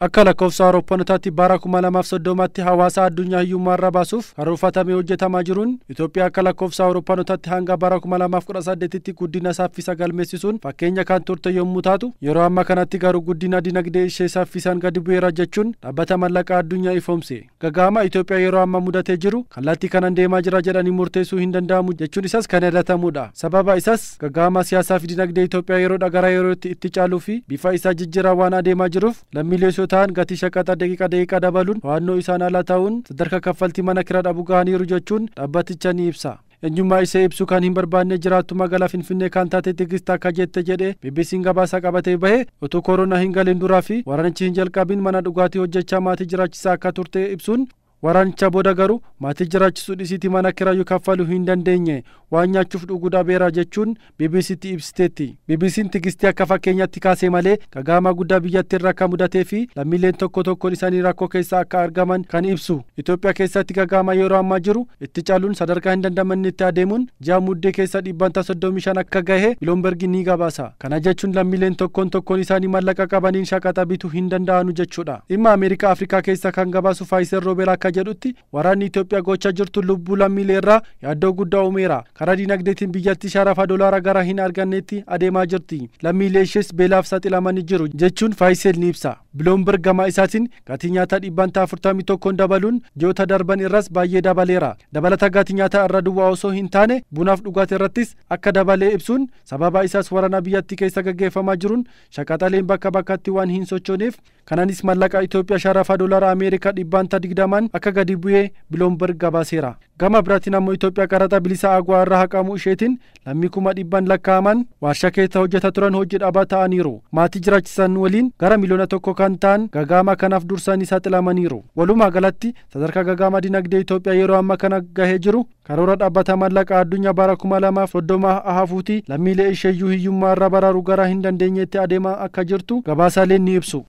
akka lakkoofsa awurooppaanotaatti bara 2030tti hawaasa addunyaa hiyyummaa irra baasuuf haroofatamee hojjetamaa jiruun Itoophiyaa akka lakkoofsa awurooppaanotaatti hanga bara 2018tti guddina saaffisa galmeessisuun fakkeenya kan turte yommuu taatu yeroo amma kanatti garuu guddina dinagdee ishee saffisaan gadi bu'eera jechuun dhaabbata mallaqaa addunyaa ifoomse. Gagaama Itoophiyaa yeroo amma mudatee jiru kallattii kanan deemaa jira jedhanii murteessuu hin danda'amu jechuun isas kan erratamudha. Sababa isas gagaama siyaasaa fi dinagdee Itoophiyaa yeroodha yerootti itti caaluu fi bifa isaa jijjiirraa waan adeemaa jiruuf hojjetoo ta'an gatii shaqaxa daqiiqa daqiiqa dabaluun to'annoo isaan alaa ta'uun sadarkaa kaffaltii mana kira dhabu gahaniiru jechuun dhaabbaticha ni ibsa. eenyummaa isee ibsu kan hin barbaanne jiraattu magaalaa finfinnee kan taatee tigistaa akka jette jedhe bbc'n gabaasaa qabatee bahe utuu koronaa hin galin duraa fi waraanichi hin jalqabin mana dhugaatii hojjechaa maatii jiraachisaa akka turte ibsuun waraanicha booda garuu maatii jiraachisuu dhisiitii mana kiraayyuu kaffalu hin dandeenye waan nyaachuuf dhuguu beera jechuun BBCtti ibsiteetti. bibisiin tigistii akka fakkeenyatti kaasee malee gagaamaa guddaa biyyatti irraa akka mudatee fi lammiileen tokko tokkoon isaanii rakkoo keessa akka argaman kan ibsu. Itoophiyaa keessatti gagaamaa yeroo ammaa jiru itti caaluun sadarkaa hin dandamannetti adeemuun ji'a muddee keessa dhibbanta shan akka gahe Biloombergi ni gabaasa. Kana jechuun lammiileen tokkoon tokkoon isaanii mallaqa qabaniin shaqaxa bituu hin danda'anu jechuudha. Ameerikaa Afrikaa keessa kan jedhutti waraanni Itoophiyaa gochaa jirtu lubbuu lammiilee irraa yaaddoo guddaa uumeera. Karaa diinagdeetiin biyyattii sharafa doolaara gara hin argannetti adeemaa jirti. Lammiilee ishees beelaaf saaxilamanii jiru jechuun Faayisel ni ibsa. Biloomberg gama isaatiin gatii nyaataa dhibbanta afurtamii tokkoon dabaluun ji'oota darban irras baay'ee dabaleera. Dabalata gatii nyaataa irra duwwaa osoo hin taane bunaaf dhugaatii irrattis akka dabalee ibsuun sababa isaas warana biyyattii keessa gaggeeffamaa jiruun shaqaxaleen bakka bakkatti waan hin sochooneef Kanaanis mallaqa Itoophiyaa sharafa doolaraa Ameerikaa dhibbaanta digdamaan akka gadi bu'ee biloomberg gabaaseera. Gama biraatiin ammoo Itoophiyaa qaraxa bilisa agwaa irraa haqamu isheetiin lammii kuma dhibbaan lakkaa'aman waarshaa keessa hojjeta turan hojii dhabaa ta'aniiru. Maatii jiraachisan waliin gara miliyoona tokko kan ta'an gagaama kanaaf dursanii saaxilamaniiru. Walumaa galatti sadarkaa gagaama dinagdee Itoophiyaa yeroo amma kana gahee jiru karoora dhaabbata mallaqa addunyaa bara kuma lamaaf soddoma hafuutii lammiilee isheeyyuu hiyyummaa gara hin akka jirtu ni ibsu.